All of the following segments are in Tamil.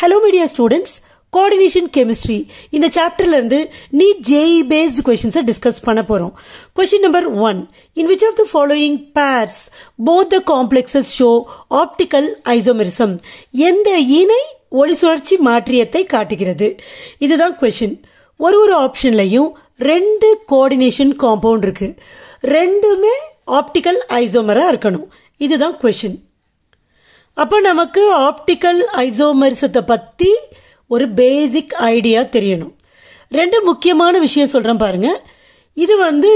hello media students coordination chemistry இந்த சாப்டர்லேருந்து நீட் ஜேஇ பேஸ்டு கொஷின்ஸை டிஸ்கஸ் பண்ண போகிறோம் question number one in which of the following pairs both the complexes show optical isomerism எந்த இணை ஒளி சுழற்சி மாற்றியத்தை காட்டுகிறது இதுதான் கொஷின் ஒரு ஒரு ஆப்ஷன்லையும் ரெண்டு கோஆர்டினேஷன் காம்பவுண்ட் இருக்குது ரெண்டுமே ஆப்டிக்கல் ஐசோமராக இருக்கணும் இதுதான் கொஷின் அப்போ நமக்கு ஆப்டிக்கல் ஐசோமெரிசத்தை பற்றி ஒரு பேசிக் ஐடியா தெரியணும் ரெண்டு முக்கியமான விஷயம் சொல்கிறேன் பாருங்கள் இது வந்து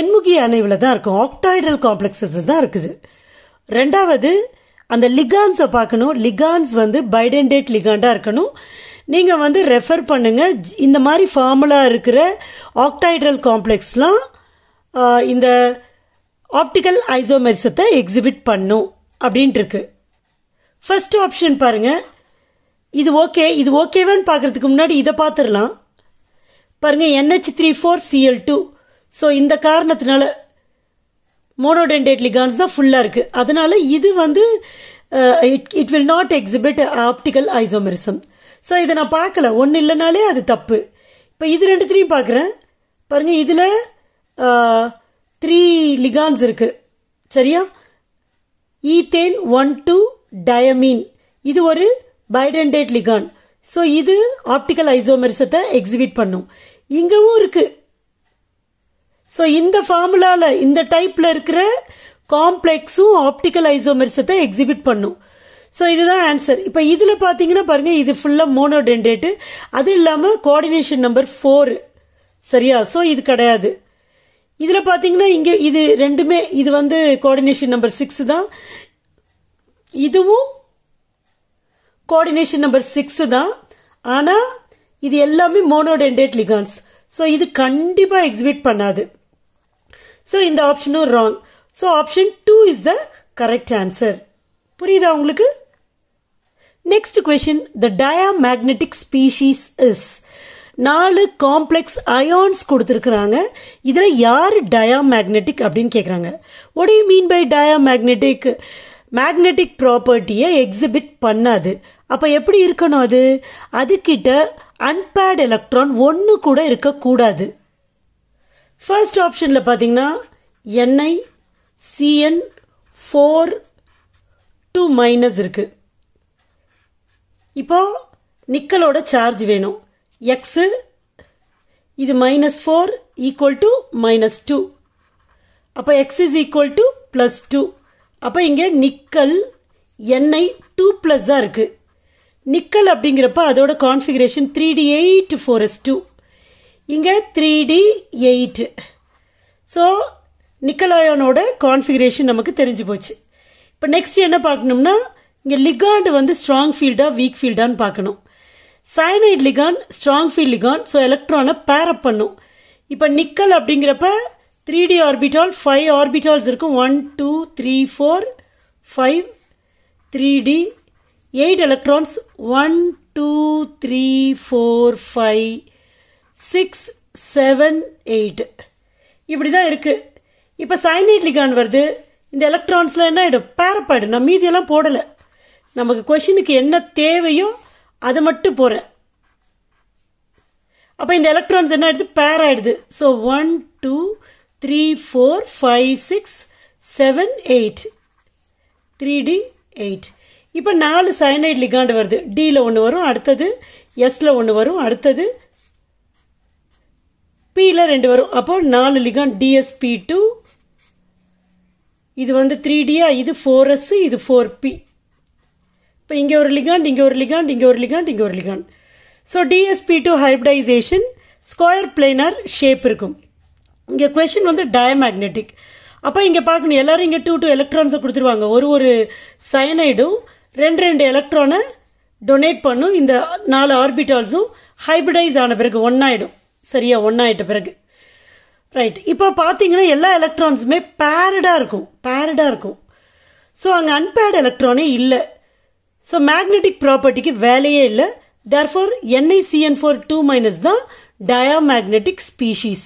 எண்முகி அணைவில் தான் இருக்கும் ஆக்டாய்டல் காம்ப்ளெக்ஸஸ் தான் இருக்குது ரெண்டாவது அந்த லிகான்ஸை பார்க்கணும் லிகான்ஸ் வந்து பைடென்டேட் லிகாண்டாக இருக்கணும் நீங்கள் வந்து ரெஃபர் பண்ணுங்கள் இந்த மாதிரி ஃபார்முலா இருக்கிற ஆக்டாய்டல் காம்ப்ளெக்ஸ்லாம் இந்த ஆப்டிக்கல் ஐசோமெரிசத்தை எக்ஸிபிட் பண்ணும் அப்படின்ட்டு இருக்குது ஃபஸ்ட்டு ஆப்ஷன் பாருங்கள் இது ஓகே இது ஓகேவான்னு பார்க்குறதுக்கு முன்னாடி இதை பார்த்துடலாம் பாருங்கள் NH three four CL two so இந்த காரணத்தினால மோனோடென்டேட் லிகான்ஸ் தான் ஃபுல்லாக இருக்குது அதனால் இது வந்து it it will not exhibit optical isomerism so இதை நான் பார்க்கல ஒன்று இல்லைனாலே அது தப்பு இப்போ இது ரெண்டுத்துலேயும் பார்க்குறேன் பாருங்கள் இதில் த்ரீ uh, லிகான்ஸ் இருக்குது சரியா ஈத்தேன் ஒன் டூ டயமின் இது ஒரு பைடென்டேட் லிகான் ஸோ இது ஆப்டிக்கல் ஐசோமெரிசத்தை எக்ஸிபிட் பண்ணும் இங்கவும் இருக்குது ஸோ இந்த ஃபார்முலாவில் இந்த டைப்பில் இருக்கிற காம்ப்ளெக்ஸும் ஆப்டிக்கல் ஐசோமெரிசத்தை எக்ஸிபிட் பண்ணும் ஸோ இதுதான் ஆன்சர் இப்போ இதில் பார்த்தீங்கன்னா பாருங்கள் இது ஃபுல்லாக மோனோடென்டேட்டு அது இல்லாமல் கோஆர்டினேஷன் நம்பர் ஃபோரு சரியா ஸோ இது கிடையாது இதில் பார்த்தீங்கன்னா இங்கே இது ரெண்டுமே இது வந்து கோஆர்டினேஷன் நம்பர் சிக்ஸ் தான் இதுவும் கோஆர்டினேஷன் நம்பர் சிக்ஸு தான் ஆனால் இது எல்லாமே மோனோடென்டேட் லிகான்ஸ் ஸோ இது கண்டிப்பாக எக்ஸிபிட் பண்ணாது ஸோ இந்த ஆப்ஷனும் wrong so option two is the correct answer புரியுதா உங்களுக்கு next question the diamagnetic species is நாலு காம்ப்ளெக்ஸ் அயான்ஸ் கொடுத்துருக்குறாங்க இதில் யார் டயா மேக்னெட்டிக் அப்படின்னு கேட்குறாங்க what mean by diamagnetic magnetic ப்ராப்பர்ட்டியை எக்ஸிபிட் பண்ணாது அப்போ எப்படி இருக்கணும் அது அதுக்கிட்ட அன்பேட் எலக்ட்ரான் ஒன்று கூட இருக்கக்கூடாது ஃபர்ஸ்ட் ஆப்ஷனில் பார்த்தீங்கன்னா NI CN four two minus இருக்குது இப்போது நிக்கலோட சார்ஜ் வேணும் எக்ஸு இது minus four equal to minus two அப்போ x is equal to plus two அப்போ இங்கே நிக்கல் எண்ணெய் டூ ப்ளஸ்ஸாக இருக்குது நிக்கல் அப்படிங்கிறப்ப அதோட configuration three d eight four s two இங்கே த்ரீ டி எயிட்டு ஸோ நிக்கலாயனோட கான்ஃபிகரேஷன் நமக்கு தெரிஞ்சு போச்சு இப்போ நெக்ஸ்ட் என்ன பார்க்கணும்னா இங்கே லிகாண்ட் வந்து ஸ்ட்ராங் ஃபீல்டா வீக் ஃபீல்டான்னு பார்க்கணும் cyanide ligand strong field ligand so எலக்ட்ரானை பேரப் பண்ணும் இப்போ நிக்கல் அப்படிங்கிறப்ப three d orbital five orbitals இருக்கும் one two three four five three d eight electrons one two three four five six seven eight இப்படி தான் இருக்குது இப்போ சைனைட் வருது இந்த எலக்ட்ரான்ஸில் என்ன ஆகிடும் பேரப்பாடு நான் மீதியெல்லாம் போடலை நமக்கு கொஷினுக்கு என்ன தேவையோ அதை மட்டும் போகிறேன் அப்போ இந்த எலக்ட்ரான்ஸ் என்ன ஆகிடுது பேர் ஆகிடுது so one two three four five six seven eight three d eight இப்போ நாலு சயனைட் லிகாண்டு வருது டியில் ஒன்று வரும் அடுத்தது எஸ்ல ஒன்று வரும் அடுத்தது பியில் ரெண்டு வரும் அப்போது நாலு லிகாண்ட் டிஎஸ்பி டூ இது வந்து த்ரீ டியா இது ஃபோர் எஸ் இது ஃபோர் பி இப்போ இங்கே ஒரு லிகாண்ட் இங்கே ஒரு லிகாண்ட் இங்கே ஒரு லிகாண்ட் இங்கே ஒரு ligand so dsp two hybridisation square planar shape இருக்கும் இங்கே கொஷின் வந்து டயமேக்னெட்டிக் அப்போ இங்கே பார்க்கணும் எல்லோரும் இங்கே டூ டூ எலக்ட்ரான்ஸை கொடுத்துருவாங்க ஒரு ஒரு சயனைடும் ரெண்டு ரெண்டு எலக்ட்ரானை டொனேட் பண்ணும் இந்த நாலு ஆர்பிட்டால்ஸும் ஹைப்ரிடைஸ் ஆன பிறகு ஒன்றாயிடும் சரியா ஒன்றாயிட்ட பிறகு ரைட் இப்போ பார்த்தீங்கன்னா எல்லா எலக்ட்ரான்ஸுமே பேரடாக இருக்கும் பேரடாக இருக்கும் ஸோ அங்கே அன்பேர்டு எலக்ட்ரானே இல்லை ஸோ மேக்னெட்டிக் ப்ராப்பர்ட்டிக்கு வேலையே இல்லை therefore NICN four two minus தான் டயாமேக்னெட்டிக் ஸ்பீஷீஸ்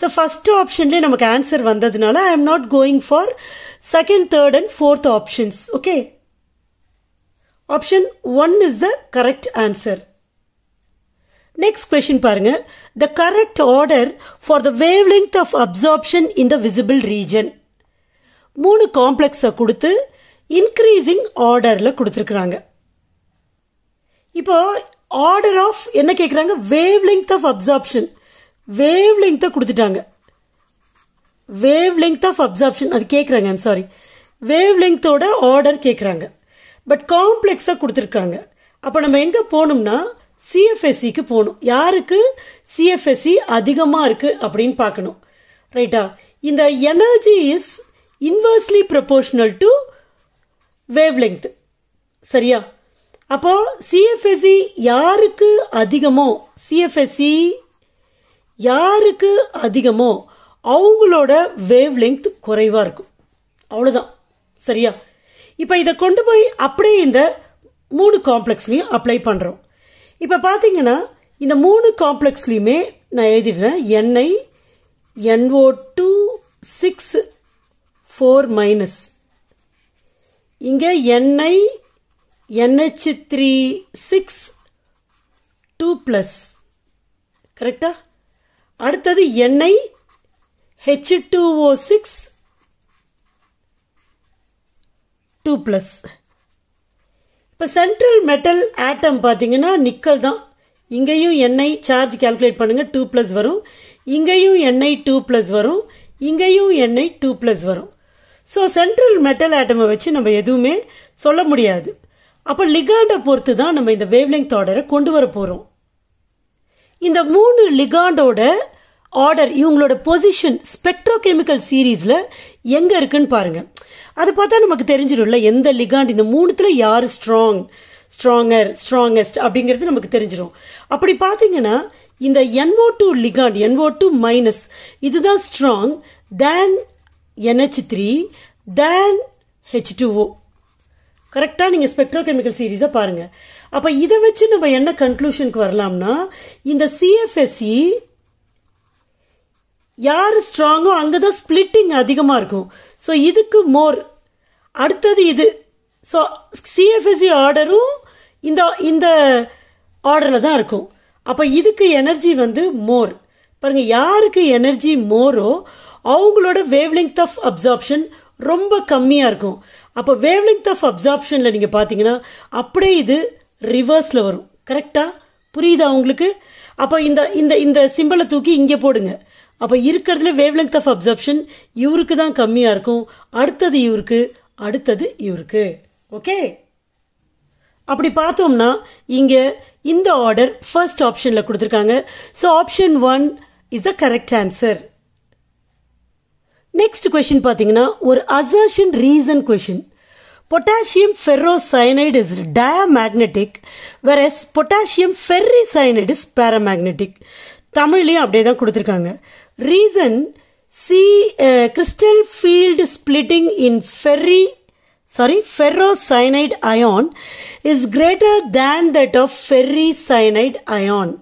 ஸோ ஃபஸ்ட்டு ஆப்ஷன்லேயே நமக்கு ஆன்சர் வந்ததுனால I am not going for second third and fourth options okay option one is the correct answer next question பாருங்க the correct order for the wavelength of absorption in the visible region மூணு காம்ப்ளெக்ஸை கொடுத்து இன்க்ரீஸிங் ஆர்டரில் கொடுத்துருக்குறாங்க இப்போ ஆர்டர் ஆஃப் என்ன கேட்குறாங்க வேவ் லெங்த் ஆஃப் அப்சார்ப்ஷன் வேவ் லெங்க்த்தை கொடுத்துட்டாங்க வேவ் லெங்க்த் ஆஃப் அப்சார்ப்ஷன் அது கேட்குறாங்க ஐம் சாரி வேவ் லெங்க்த்தோட ஆர்டர் கேட்குறாங்க பட் காம்ப்ளெக்ஸாக கொடுத்துருக்காங்க அப்போ நம்ம எங்கே போகணும்னா சிஎஃப்எஸ்சிக்கு e போகணும் யாருக்கு சிஎஃப்எஸ்சி e அதிகமாக இருக்குது அப்படின்னு பார்க்கணும் ரைட்டா இந்த energy is inversely proportional to wavelength சரியா அப்போது சிஎஃப்எஸ்சி e யாருக்கு அதிகமோ சிஎஃப்எஸ்சி யாருக்கு அதிகமோ அவங்களோட வேவ் லென்த் குறைவாக இருக்கும் அவ்வளோதான் சரியா இப்போ இதை கொண்டு போய் அப்படியே இந்த மூணு காம்ப்ளெக்ஸ்லேயும் அப்ளை பண்ணுறோம் இப்போ பார்த்தீங்கன்னா இந்த மூணு காம்ப்ளெக்ஸ்லேயுமே நான் எழுதிடுறேன் NI NO two six four minus இங்கே NI NH three six two plus கரெக்டாக அடுத்தது NI H two O six two plus இப்போ சென்ட்ரல் மெட்டல் ஆட்டம் பார்த்தீங்கன்னா நிக்கல் தான் இங்கேயும் எண்ணெய் சார்ஜ் கேல்குலேட் பண்ணுங்கள் டூ ப்ளஸ் வரும் இங்கேயும் எண்ணெய் டூ ப்ளஸ் வரும் இங்கேயும் எண்ணெய் டூ ப்ளஸ் வரும் ஸோ சென்ட்ரல் மெட்டல் ஆட்டமை வச்சு நம்ம எதுவுமே சொல்ல முடியாது அப்போ லிகாண்டை பொறுத்து தான் நம்ம இந்த வேவ்லிங் ஆர்டரை கொண்டு வர போகிறோம் இந்த மூணு லிகாண்டோட ஆர்டர் இவங்களோட பொசிஷன் ஸ்பெக்ட்ரோ கெமிக்கல் சீரீஸில் எங்கே இருக்குன்னு பாருங்கள் அதை பார்த்தா நமக்கு தெரிஞ்சிடும்ல எந்த லிகாண்ட் இந்த மூணுத்தில் யார் ஸ்ட்ராங் ஸ்ட்ராங்கர் ஸ்ட்ராங்கஸ்ட் அப்படிங்கிறது நமக்கு தெரிஞ்சிடும் அப்படி பார்த்தீங்கன்னா இந்த NO two ligand NO two minus இதுதான் strong then NH three then H O கரெக்டாக நீங்கள் ஸ்பெக்ட்ரோ கெமிக்கல் சீரீஸை பாருங்கள் அப்போ இதை வச்சு நம்ம என்ன கன்க்ளூஷனுக்கு வரலாம்னா இந்த சிஎஃப்எஸ்சி e யார் ஸ்ட்ராங்கோ அங்கே தான் ஸ்பிளிட்டிங் அதிகமாக இருக்கும் ஸோ இதுக்கு மோர் அடுத்தது இது ஸோ சிஎஃப்எஸ்சி ஆர்டரும் இந்த இந்த ஆர்டரில் தான் இருக்கும் அப்போ இதுக்கு எனர்ஜி வந்து மோர் பாருங்கள் யாருக்கு எனர்ஜி மோரோ அவங்களோட வேவ் லெங்த் ஆஃப் அப்சார்ப்ஷன் ரொம்ப கம்மியாக இருக்கும் அப்போ வேவ் ஆஃப் அப்சார்ப்ஷனில் நீங்கள் பார்த்தீங்கன்னா அப்படியே இது ரிவர்ஸில் வரும் கரெக்டாக புரியுதா உங்களுக்கு அப்போ இந்த இந்த இந்த சிம்பிளை தூக்கி இங்கே போடுங்க அப்போ இருக்கிறதுல வேவ் ஆஃப் அப்சர்ப்ஷன் இவருக்கு தான் கம்மியாக இருக்கும் அடுத்தது இவருக்கு அடுத்தது இவருக்கு ஓகே அப்படி பார்த்தோம்னா இங்கே இந்த ஆர்டர் ஃபர்ஸ்ட் ஆப்ஷனில் கொடுத்துருக்காங்க so option one is a correct answer next question பார்த்தீங்கன்னா ஒரு assertion reason question potassium ferrocyanide is diamagnetic versus potassium ferricyanide is paramagnetic தமிழ்லேயும் அப்படியே தான் கொடுத்துருக்காங்க reason C crystal field splitting in ferri sorry ferrocyanide ion is greater than that of ferricyanide ion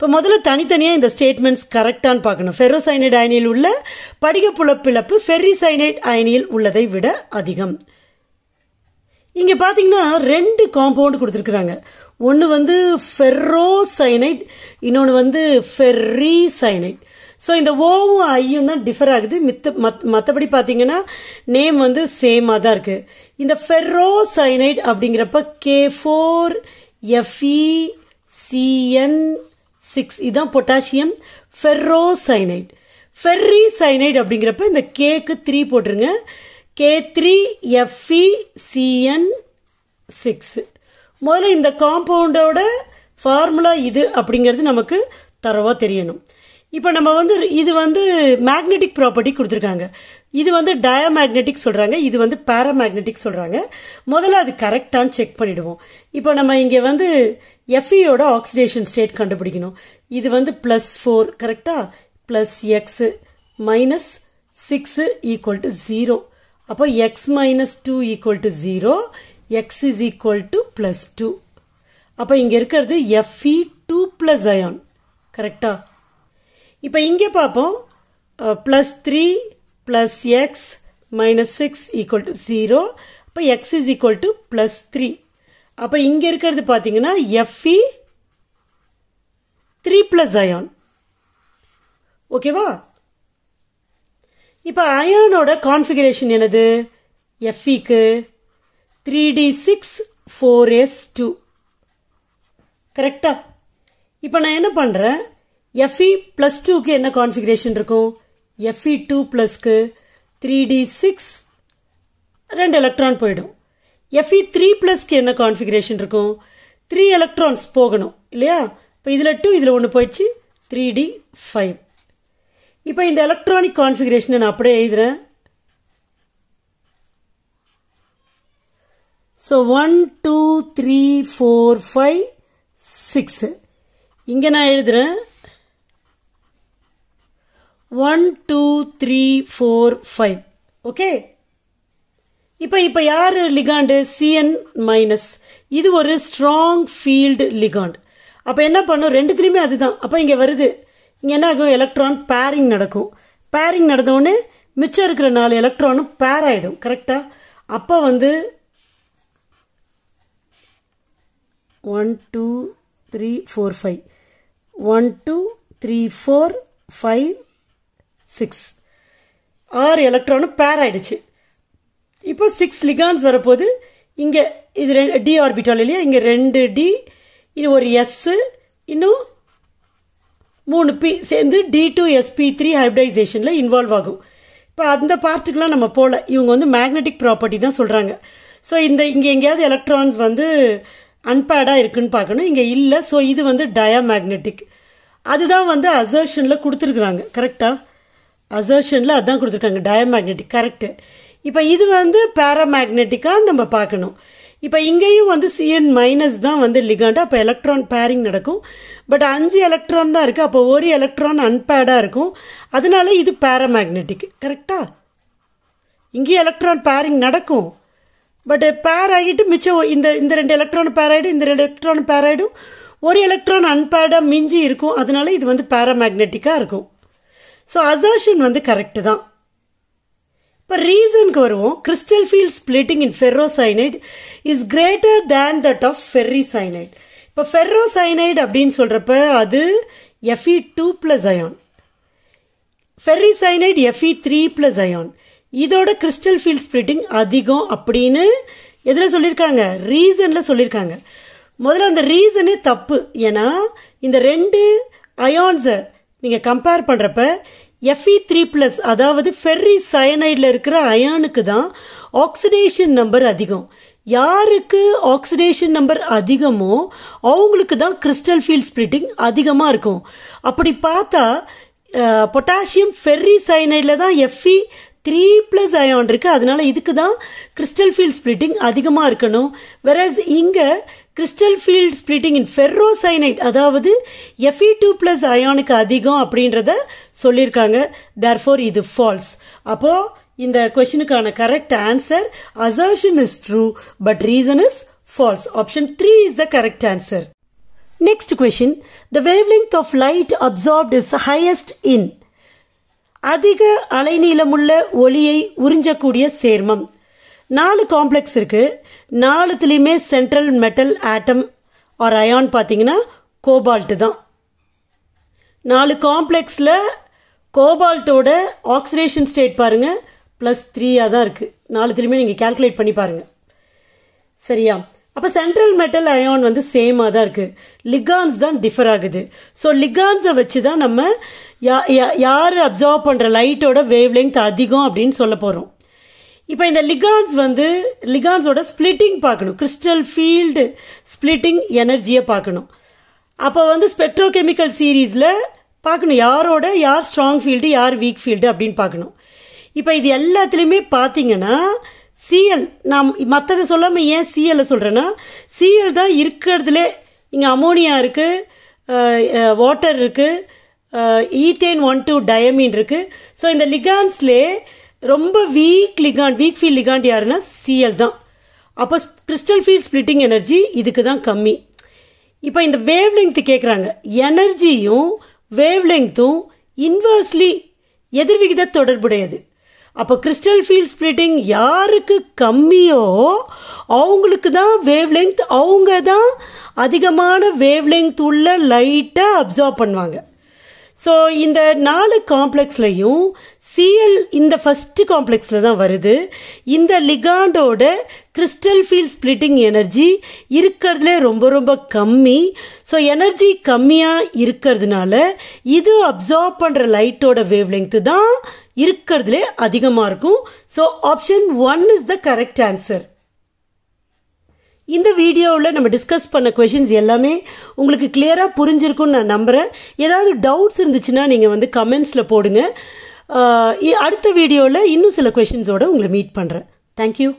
இப்போ முதல்ல தனித்தனியாக இந்த ஸ்டேட்மெண்ட்ஸ் கரெக்டானு பார்க்கணும் ஃபெரோசைனைட் அயனியில் உள்ள படிக புலப்பிழப்பு ஃபெர்ரிசைனைட் அயனியில் உள்ளதை விட அதிகம் இங்கே பார்த்தீங்கன்னா ரெண்டு காம்பவுண்டு கொடுத்துருக்குறாங்க ஒன்று வந்து ஃபெரோசைனைட் இன்னொன்று வந்து ஃபெர்ரிசைனைட் ஸோ இந்த ஓவும் ஐயும் தான் டிஃபர் ஆகுது மித்த மத் மற்றபடி பார்த்தீங்கன்னா நேம் வந்து சேமாக தான் இருக்குது இந்த ஃபெரோசைனைட் அப்படிங்கிறப்ப K four FE CN six இதுதான் பொட்டாசியம் ஃபெர்ரோசைனைட் ஃபெர்ரி சைனைட் அப்படிங்கிறப்ப இந்த கேக்கு த்ரீ போட்டுருங்க K three FE CN e, six முதல்ல இந்த காம்பவுண்டோட ஃபார்முலா இது அப்படிங்கிறது நமக்கு தரவாக தெரியணும் இப்போ நம்ம வந்து இது வந்து மேக்னெட்டிக் ப்ராப்பர்ட்டி கொடுத்துருக்காங்க இது வந்து டயமேக்னெட்டிக் சொல்கிறாங்க இது வந்து பேராமேக்னெட்டிக் சொல்கிறாங்க முதல்ல அது கரெக்டானு செக் பண்ணிவிடுவோம் இப்போ நம்ம இங்கே வந்து எஃப்இயோட ஆக்சிடேஷன் ஸ்டேட் கண்டுபிடிக்கணும் இது வந்து ப்ளஸ் ஃபோர் கரெக்டாக plus x minus six equal to zero அப்போ x minus two equal to zero x is equal to plus two அப்போ இங்கே இருக்கிறது எஃப்இ டூ ப்ளஸ் அயான் கரெக்டாக இப்போ இங்கே பார்ப்போம் plus three plus x minus six equal to zero அப்போ x is equal to plus three அப்போ இங்கே இருக்கிறது பார்த்தீங்கன்னா எஃப்இ த்ரீ ப்ளஸ் அயான் ஓகேவா இப்போ அயானோட கான்ஃபிகரேஷன் என்னது எஃப்இக்கு three d six four s two கரெக்டா இப்போ நான் என்ன பண்ணுறேன் எஃப்இ ப்ளஸ் டூக்கு என்ன கான்ஃபிகரேஷன் இருக்கும் எஃப்இ டூ ப்ளஸ்க்கு த்ரீ டி சிக்ஸ் ரெண்டு எலக்ட்ரான் போயிடும் எஃப்இ த்ரீ ப்ளஸ்க்கு என்ன கான்ஃபிகரேஷன் இருக்கும் த்ரீ எலக்ட்ரான்ஸ் போகணும் இல்லையா இப்போ இதில் டூ இதில் ஒன்று போயிடுச்சு த்ரீ டி ஃபைவ் இப்போ இந்த எலக்ட்ரானிக் கான்ஃபிகரேஷனை நான் அப்படியே எழுதுகிறேன் so one two three four five six இங்கே நான் எழுதுகிறேன் one two three four five okay இப்போ இப்போ யார் லிகாண்டு சிஎன் மைனஸ் இது ஒரு ஸ்ட்ராங் ஃபீல்டு லிகாண்ட் அப்போ என்ன பண்ணும் ரெண்டுத்துலேயுமே அதுதான் அப்போ இங்கே வருது இங்கே என்ன ஆகும் எலக்ட்ரான் பேரிங் நடக்கும் பேரிங் நடந்தோடனே மிச்சம் இருக்கிற நாலு எலக்ட்ரானும் பேர் ஆகிடும் கரெக்டாக அப்போ வந்து one two three four five one two three four five six ஆறு எலக்ட்ரானும் பேர் ஆகிடுச்சு இப்போ சிக்ஸ் லிகான்ஸ் வரப்போது இங்கே இது ரெண்டு டி ஆர்பிட்டால் இல்லையா இங்கே ரெண்டு டி இது ஒரு எஸ்ஸு இன்னும் மூணு பி சேர்ந்து டி டூ எஸ்பி த்ரீ ஹைப்ரைசேஷனில் இன்வால்வ் ஆகும் இப்போ அந்த பார்ட்டுக்கெலாம் நம்ம போகல இவங்க வந்து மேக்னெட்டிக் ப்ராப்பர்ட்டி தான் சொல்கிறாங்க ஸோ இந்த இங்கே எங்கேயாவது எலக்ட்ரான்ஸ் வந்து அன்பேடாக இருக்குன்னு பார்க்கணும் இங்கே இல்லை ஸோ இது வந்து டயா மேக்னெட்டிக் அதுதான் வந்து அசர்ஷனில் கொடுத்துருக்குறாங்க கரெக்டாக அசர்ஷனில் அதான் கொடுத்துருக்காங்க டயமேக்னெட்டிக் கரெக்டு இப்போ இது வந்து பேரமேக்னெட்டிக்காக நம்ம பார்க்கணும் இப்போ இங்கேயும் வந்து சிஎன் மைனஸ் தான் வந்து லிகாண்ட் அப்போ எலக்ட்ரான் பேரிங் நடக்கும் பட் அஞ்சு எலக்ட்ரான் தான் இருக்குது அப்போ ஒரு எலக்ட்ரான் அன்பேடாக இருக்கும் அதனால இது பேரமேக்னெட்டிக்கு கரெக்டா இங்கேயும் எலக்ட்ரான் பேரிங் நடக்கும் பட் பேர் ஆகிட்டு மிச்சம் இந்த இந்த ரெண்டு எலக்ட்ரான் பேர் ஆகிடும் இந்த ரெண்டு எலக்ட்ரான் பேர் ஆகிடும் ஒரு எலக்ட்ரான் அன்பேடாக மிஞ்சி இருக்கும் அதனால இது வந்து பேரமேக்னெட்டிக்காக இருக்கும் ஸோ அசாஷன் வந்து கரெக்டு தான் இப்போ ரீசனுக்கு வருவோம் crystal field splitting in ferrocyanide is greater than that of ferricyanide இப்போ ஃபெர்ரோசைனைட் அப்படின்னு சொல்கிறப்ப அது FE two plus ion ferricyanide FE three plus ion இதோட கிறிஸ்டல் ஃபீல்ட் ஸ்பிளிட்டிங் அதிகம் அப்படின்னு எதில் சொல்லியிருக்காங்க ரீசனில் சொல்லியிருக்காங்க முதல்ல அந்த ரீசனே தப்பு ஏன்னா இந்த ரெண்டு அயான்ஸை நீங்கள் கம்பேர் பண்ணுறப்ப எஃப்இ த்ரீ ப்ளஸ் அதாவது ஃபெர்ரி சயனைடில் இருக்கிற அயானுக்கு தான் ஆக்சிடேஷன் நம்பர் அதிகம் யாருக்கு ஆக்சிடேஷன் நம்பர் அதிகமோ அவங்களுக்கு தான் கிறிஸ்டல் ஃபீல்ட் ஸ்ப்ளிட்டிங் அதிகமாக இருக்கும் அப்படி பார்த்தா பொட்டாசியம் ஃபெர்ரி சயனைடில் தான் எஃப்இ த்ரீ ப்ளஸ் அயான் இருக்குது அதனால இதுக்கு தான் கிறிஸ்டல் ஃபீல்ட் ஸ்ப்ளிட்டிங் அதிகமாக இருக்கணும் வெராஸ் இங்கே crystal field splitting in ferrocyanide அதாவது எஃப்இ டூ ப்ளஸ் அயானுக்கு அதிகம் அப்படின்றத சொல்லியிருக்காங்க ஃபோர் இது ஃபால்ஸ் அப்போது இந்த கொஷனுக்கான correct answer assertion is true but reason is false option three is the correct answer next question the wavelength of light absorbed is highest in அதிக அலைநீளமுள்ள ஒளியை உறிஞ்சக்கூடிய சேர்மம் நாலு காம்ப்ளெக்ஸ் இருக்குது நாலுத்துலேயுமே central metal atom or ion பார்த்தீங்கன்னா கோபால்ட்டு தான் நாலு காம்ப்ளெக்ஸில் கோபால்ட்டோட ஆக்சிடேஷன் ஸ்டேட் பாருங்கள் ப்ளஸ் த்ரீயாக தான் இருக்குது நாலுத்துலேயுமே நீங்கள் கேல்குலேட் பண்ணி பாருங்கள் சரியா அப்போ சென்ட்ரல் மெட்டல் அயான் வந்து சேமாக தான் இருக்குது லிகான்ஸ் தான் டிஃபர் ஆகுது ஸோ லிகான்ஸை வச்சு தான் நம்ம யா யார் அப்சர்வ் பண்ணுற லைட்டோட வேவ் லெங்க் அதிகம் அப்படின்னு சொல்ல போகிறோம் இப்போ இந்த லிகான்ஸ் வந்து லிகான்ஸோட ஸ்ப்ளிட்டிங் பார்க்கணும் கிறிஸ்டல் ஃபீல்டு ஸ்ப்ளிட்டிங் எனர்ஜியை பார்க்கணும் அப்போ வந்து ஸ்பெக்ட்ரோகெமிக்கல் சீரீஸில் பார்க்கணும் யாரோட யார் ஸ்ட்ராங் ஃபீல்டு யார் வீக் ஃபீல்டு அப்படின்னு பார்க்கணும் இப்போ இது எல்லாத்துலேயுமே பார்த்தீங்கன்னா சிஎல் நான் மற்றதை சொல்லாமல் ஏன் சிஎல்லை சொல்கிறேன்னா சிஎல் தான் இருக்கிறதுலே இங்கே அமோனியா இருக்குது வாட்டர் இருக்குது ஈத்தேன் ஒன் டூ டயமீன் இருக்குது ஸோ இந்த லிகான்ஸ்லேயே ரொம்ப weak ligand weak field ligand யாருன்னா சிஎல் தான் அப்போ கிறிஸ்டல் ஃபீல் ஸ்ப்ளிட்டிங் எனர்ஜி இதுக்கு தான் கம்மி இப்போ இந்த வேவ் லெங்க்த்து கேட்குறாங்க எனர்ஜியும் வேவ் லெங்க்த்தும் இன்வர்ஸ்லி எதிர்விகித தொடர்புடையது அப்போ கிறிஸ்டல் ஃபீல் ஸ்ப்ளிட்டிங் யாருக்கு கம்மியோ அவங்களுக்கு தான் வேவ் லெங்க்த் அவங்க தான் அதிகமான வேவ் லெங்க்த் உள்ள லைட்டாக அப்சார்வ் பண்ணுவாங்க ஸோ இந்த நாலு காம்ப்ளெக்ஸ்லையும் சிஎல் இந்த ஃபஸ்ட்டு காம்ப்ளெக்ஸில் தான் வருது இந்த லிகாண்டோட கிறிஸ்டல் ஃபீல் ஸ்பிளிட்டிங் எனர்ஜி இருக்கிறதுலே ரொம்ப ரொம்ப கம்மி ஸோ எனர்ஜி கம்மியாக இருக்கிறதுனால இது அப்சார்ப் பண்ணுற லைட்டோட வேவ் லெங்க்த்து தான் இருக்கிறதுலே அதிகமாக இருக்கும் so option one is the correct answer இந்த வீடியோவில் நம்ம டிஸ்கஸ் பண்ண கொஷின்ஸ் எல்லாமே உங்களுக்கு கிளியராக புரிஞ்சிருக்கும்னு நான் நம்புகிறேன் ஏதாவது டவுட்ஸ் இருந்துச்சுன்னா நீங்கள் வந்து கமெண்ட்ஸில் போடுங்க அடுத்த வீடியோவில் இன்னும் சில கொஷின்ஸோடு உங்களை மீட் பண்ணுறேன் தேங்க்யூ